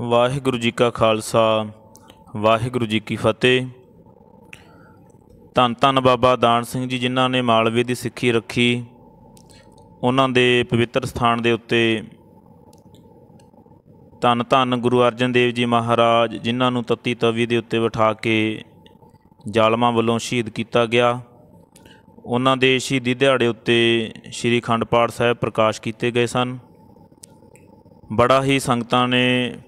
ਵਾਹਿਗੁਰੂ ਜੀ ਕਾ ਖਾਲਸਾ ਵਾਹਿਗੁਰੂ ਜੀ ਕੀ ਫਤਿਹ ਧੰਨ ਧੰਨ ਬਾਬਾ ਦਾਨ ਸਿੰਘ ਜੀ ਜਿਨ੍ਹਾਂ ਨੇ ਮਾਲਵੇ ਦੀ ਸਿੱਖੀ ਰੱਖੀ ਉਹਨਾਂ ਦੇ ਪਵਿੱਤਰ ਸਥਾਨ ਦੇ ਉੱਤੇ ਧੰਨ ਧੰਨ ਗੁਰੂ ਅਰਜਨ ਦੇਵ ਜੀ ਮਹਾਰਾਜ ਜਿਨ੍ਹਾਂ ਨੂੰ ਤਤੀ ਤਵੀ ਦੇ ਉੱਤੇ ਬਿਠਾ ਕੇ ਜ਼ਾਲਮਾਂ ਵੱਲੋਂ ਸ਼ਹੀਦ ਕੀਤਾ ਗਿਆ ਉਹਨਾਂ ਦੇ ਸ਼ਹੀਦੀ ਦਿਹਾੜੇ ਉੱਤੇ ਸ੍ਰੀ ਖੰਡ ਪਾਠ ਸਾਹਿਬ ਪ੍ਰਕਾਸ਼ ਕੀਤੇ ਗਏ ਸਨ ਬੜਾ ਹੀ ਸੰਗਤਾਂ ਨੇ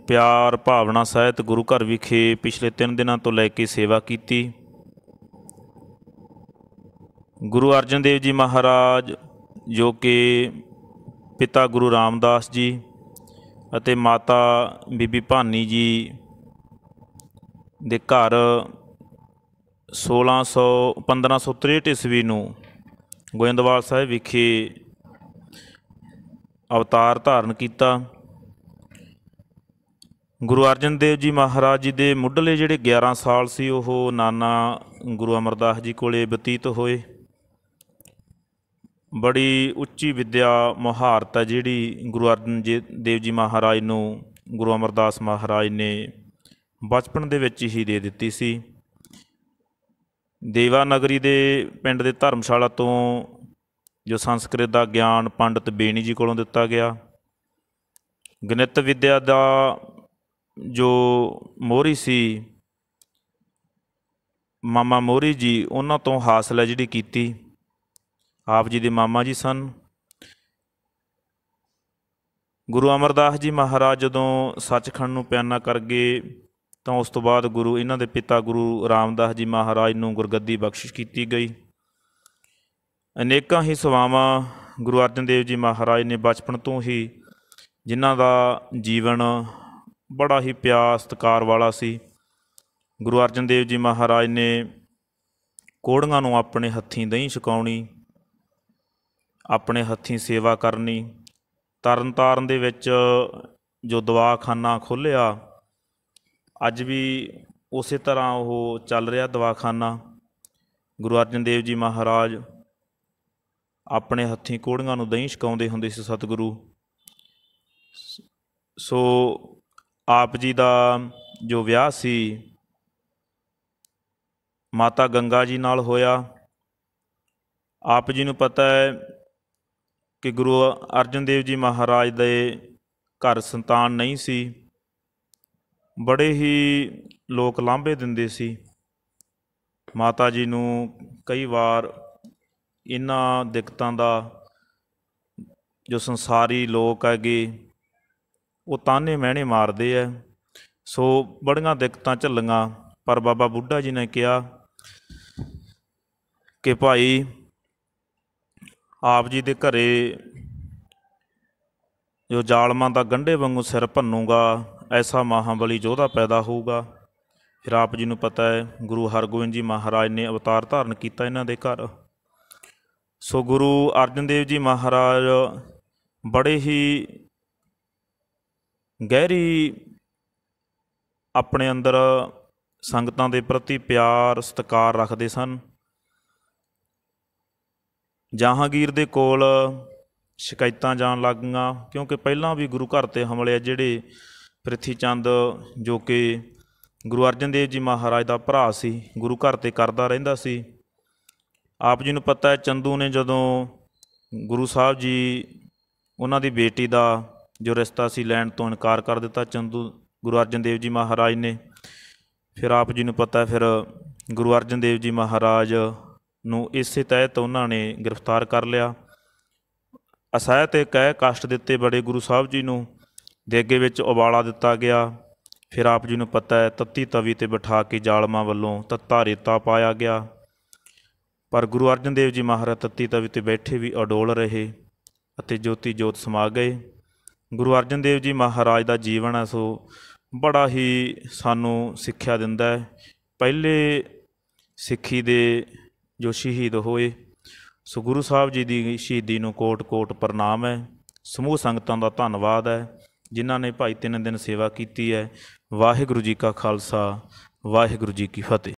ਪਿਆਰ ਭਾਵਨਾ ਸਹਿਤ ਗੁਰੂ ਘਰ ਵਿਖੇ ਪਿਛਲੇ 3 ਦਿਨਾਂ ਤੋਂ ਲੈ ਕੇ ਸੇਵਾ ਕੀਤੀ ਗੁਰੂ ਅਰਜਨ ਦੇਵ ਜੀ ਮਹਾਰਾਜ ਜੋ ਕਿ ਪਿਤਾ ਗੁਰੂ ਰਾਮਦਾਸ ਜੀ ਅਤੇ ਮਾਤਾ ਬੀਬੀ ਭਾਨੀ ਜੀ ਦੇ ਘਰ 1600 1563 ਈਸਵੀ ਨੂੰ ਗੋਇੰਦਵਾਲ ਸਾਹਿਬ ਵਿਖੇ ਅਵਤਾਰ ਧਾਰਨ ਕੀਤਾ ਗੁਰੂ ਅਰਜਨ ਦੇਵ ਜੀ ਮਹਾਰਾਜ ਜੀ ਦੇ ਮੁੱਢਲੇ ਜਿਹੜੇ 11 ਸਾਲ ਸੀ ਉਹ ਨਾਨਾ ਗੁਰੂ ਅਮਰਦਾਸ ਜੀ ਕੋਲੇ ਬਤੀਤ ਹੋਏ ਬੜੀ ਉੱਚੀ ਵਿਦਿਆ ਮਹਾਰਤ ਹੈ ਜਿਹੜੀ ਗੁਰੂ ਅਰਜਨ ਦੇਵ ਜੀ ਮਹਾਰਾਜ ਨੂੰ ਗੁਰੂ ਅਮਰਦਾਸ ਮਹਾਰਾਜ ਨੇ ਬਚਪਨ ਦੇ ਵਿੱਚ ਹੀ ਦੇ ਦਿੱਤੀ ਸੀ ਦੇਵਾ ਨਗਰੀ ਦੇ ਪਿੰਡ ਦੇ ਧਰਮਸ਼ਾਲਾ ਤੋਂ ਜੋ ਸੰਸਕ੍ਰਿਤ ਦਾ ਗਿਆਨ ਪੰਡਤ ਬੇਣੀ ਜੀ ਕੋਲੋਂ ਦਿੱਤਾ ਗਿਆ ਗਣਿਤ ਵਿਦਿਆ ਦਾ ਜੋ ਮੋਰੀ ਸੀ ਮਾਮਾ ਮੋਰੀ ਜੀ ਉਹਨਾਂ ਤੋਂ ਹਾਸਲ ਹੈ ਜਿਹੜੀ ਕੀਤੀ ਆਪ ਜੀ ਦੇ ਮਾਮਾ ਜੀ ਸਨ ਗੁਰੂ ਅਮਰਦਾਸ ਜੀ ਮਹਾਰਾਜ ਜਦੋਂ ਸੱਚਖੰਡ ਨੂੰ ਪਿਆਨਾ ਕਰ ਗਏ ਤਾਂ ਉਸ ਤੋਂ ਬਾਅਦ ਗੁਰੂ ਇਹਨਾਂ ਦੇ ਪਿਤਾ ਗੁਰੂ ਰਾਮਦਾਸ ਜੀ ਮਹਾਰਾਜ ਨੂੰ ਗੁਰਗੱਦੀ ਬਖਸ਼ਿਸ਼ ਕੀਤੀ ਗਈ ਅਨੇਕਾਂ ਹੀ ਸਵਾਵਾਂ ਗੁਰੂ ਅਰਜਨ ਦੇਵ ਜੀ ਮਹਾਰਾਜ ਨੇ ਬਚਪਨ ਤੋਂ ਹੀ ਜਿਨ੍ਹਾਂ ਦਾ ਜੀਵਨ ਬੜਾ ਹੀ ਪਿਆਰ ਸਤਕਾਰ ਵਾਲਾ ਸੀ ਗੁਰੂ ਅਰਜਨ ਦੇਵ ਜੀ ਮਹਾਰਾਜ ਨੇ ਕੋੜੀਆਂ ਨੂੰ ਆਪਣੇ ਹੱਥੀਂ ਦਹੀਂ ਛਕਾਉਣੀ ਆਪਣੇ ਹੱਥੀਂ ਸੇਵਾ ਕਰਨੀ ਤਰਨਤਾਰਨ ਦੇ ਵਿੱਚ ਜੋ ਦਵਾਖਾਨਾ ਖੋਲ੍ਹਿਆ ਅੱਜ ਵੀ ਉਸੇ ਤਰ੍ਹਾਂ ਉਹ ਚੱਲ ਰਿਹਾ ਦਵਾਖਾਨਾ ਗੁਰੂ ਅਰਜਨ ਦੇਵ ਜੀ ਮਹਾਰਾਜ ਆਪਣੇ ਹੱਥੀਂ ਕੋੜੀਆਂ ਨੂੰ ਦਹੀਂ ਛਕਾਉਂਦੇ ਹੁੰਦੇ ਸੀ ਸਤਿਗੁਰੂ ਸੋ ਆਪ ਜੀ ਦਾ ਜੋ ਵਿਆਹ ਸੀ ਮਾਤਾ ਗੰਗਾ ਜੀ ਨਾਲ ਹੋਇਆ ਆਪ ਜੀ ਨੂੰ ਪਤਾ ਹੈ ਕਿ ਗੁਰੂ ਅਰਜਨ ਦੇਵ ਜੀ ਮਹਾਰਾਜ ਦੇ ਘਰ ਸੰਤਾਨ ਨਹੀਂ ਸੀ ਬੜੇ ਹੀ ਲੋਕ ਲਾਂਭੇ ਦਿੰਦੇ ਸੀ ਮਾਤਾ ਜੀ ਨੂੰ ਕਈ ਵਾਰ ਇਨ੍ਹਾਂ ਦਿੱਕਤਾਂ ਦਾ ਜੋ ਸੰਸਾਰੀ ਲੋਕ ਹੈਗੇ ਉਹ ਤਾਨੇ ਮਹਿਣੇ ਮਾਰਦੇ ਐ ਸੋ ਬੜੀਆਂ ਦਿੱਕਤਾਂ ਝੱਲੀਆਂ ਪਰ ਬਾਬਾ ਬੁੱਢਾ ਜੀ ਨੇ ਕਿਹਾ ਕਿ ਭਾਈ ਆਪ ਜੀ ਦੇ ਘਰੇ ਜੋ ਜਾਲਮਾਂ ਦਾ ਗੰਢੇ ਵਾਂਗੂ ਸਿਰ ਭੰਨੂਗਾ ਐਸਾ ਮਹਾਬਲੀ ਯੋਧਾ ਪੈਦਾ ਹੋਊਗਾ ਫਿਰ ਆਪ ਜੀ ਨੂੰ ਪਤਾ ਹੈ ਗੁਰੂ ਹਰਗੋਬਿੰਦ ਜੀ ਮਹਾਰਾਜ ਨੇ ਅਵਤਾਰ ਧਾਰਨ ਕੀਤਾ ਇਹਨਾਂ ਦੇ ਘਰ ਸੋ ਗੁਰੂ ਅਰਜਨ ਦੇਵ ਜੀ ਮਹਾਰਾਜ ਬੜੇ ਹੀ ਗਹਿਰੀ ਆਪਣੇ ਅੰਦਰ ਸੰਗਤਾਂ ਦੇ ਪ੍ਰਤੀ ਪਿਆਰ ਸਤਿਕਾਰ ਰੱਖਦੇ ਸਨ ਜਹਾਂਗੀਰ ਦੇ ਕੋਲ ਸ਼ਿਕਾਇਤਾਂ ਜਾਣ ਲੱਗੀਆਂ ਕਿਉਂਕਿ ਪਹਿਲਾਂ ਵੀ ਗੁਰੂ ਘਰ ਤੇ ਹਮਲੇ ਆ ਜਿਹੜੇ ਪ੍ਰਿਥੀ ਚੰਦ ਜੋ ਕਿ ਗੁਰੂ ਅਰਜਨ ਦੇਵ ਜੀ ਮਹਾਰਾਜ ਦਾ ਭਰਾ ਸੀ ਗੁਰੂ ਘਰ ਤੇ ਕਰਦਾ ਰਹਿੰਦਾ ਸੀ ਆਪ ਜੀ ਨੂੰ ਪਤਾ ਹੈ ਚੰਦੂ ਨੇ ਜਦੋਂ ਗੁਰੂ ਸਾਹਿਬ ਜੀ ਉਹਨਾਂ ਦੀ ਬੇਟੀ ਦਾ ਜੋ ਰਿਸ਼ਤਾ ਸੀ ਲੈਣ ਤੋਂ ਇਨਕਾਰ ਕਰ ਦਿੱਤਾ ਚੰਦੂ ਗੁਰੂ ਅਰਜਨ ਦੇਵ ਜੀ ਮਹਾਰਾਜ ਨੇ ਫਿਰ ਆਪ ਜੀ ਨੂੰ ਪਤਾ ਫਿਰ ਗੁਰੂ ਅਰਜਨ ਦੇਵ ਜੀ ਮਹਾਰਾਜ ਨੂੰ ਇਸੇ ਤਹਿਤ ਉਹਨਾਂ ਨੇ ਗ੍ਰਿਫਤਾਰ ਕਰ ਲਿਆ ਅਸਹਿ ਤੇ ਕਹਿ ਕਸ਼ਟ ਦਿੱਤੇ ਬੜੇ ਗੁਰੂ ਸਾਹਿਬ ਜੀ ਨੂੰ ਦੇਗੇ ਵਿੱਚ ਉਬਾਲਾ ਦਿੱਤਾ ਗਿਆ ਫਿਰ ਆਪ ਜੀ ਨੂੰ ਪਤਾ ਹੈ ਤੱਤੀ ਤਵੀ ਤੇ ਬਿਠਾ ਕੇ ਜਾਲਮਾਂ ਵੱਲੋਂ ਤੱਤਾ ਰੇਤਾ ਪਾਇਆ ਗਿਆ ਪਰ ਗੁਰੂ ਅਰਜਨ ਦੇਵ ਜੀ ਮਹਾਰਾਜ ਤੱਤੀ ਤਵੀ ਤੇ ਬੈਠੇ ਵੀ ਅਡੋਲ ਰਹੇ ਅਤੇ ਜੋਤੀ ਜੋਤ ਸਮਾ ਗਏ ਗੁਰੂ ਅਰਜਨ ਦੇਵ ਜੀ ਮਹਾਰਾਜ ਦਾ ਜੀਵਨ ਹੈ ਸੋ ਬੜਾ ਹੀ ਸਾਨੂੰ ਸਿੱਖਿਆ ਦਿੰਦਾ ਹੈ ਪਹਿਲੇ ਸਿੱਖੀ ਦੇ ਜੋ ਸ਼ਹੀਦ ਹੋਏ ਸੋ ਗੁਰੂ ਸਾਹਿਬ ਜੀ ਦੀ ਸ਼ਹੀਦੀ ਨੂੰ ਕੋਟ-ਕੋਟ ਪ੍ਰਣਾਮ ਹੈ ਸਮੂਹ ਸੰਗਤਾਂ ਦਾ ਧੰਨਵਾਦ ਹੈ ਜਿਨ੍ਹਾਂ ਨੇ ਭਾਈ ਤਿੰਨ ਦਿਨ ਸੇਵਾ ਕੀਤੀ ਹੈ ਵਾਹਿਗੁਰੂ ਜੀ ਕਾ ਖਾਲਸਾ ਵਾਹਿਗੁਰੂ ਜੀ ਕੀ ਫਤਿਹ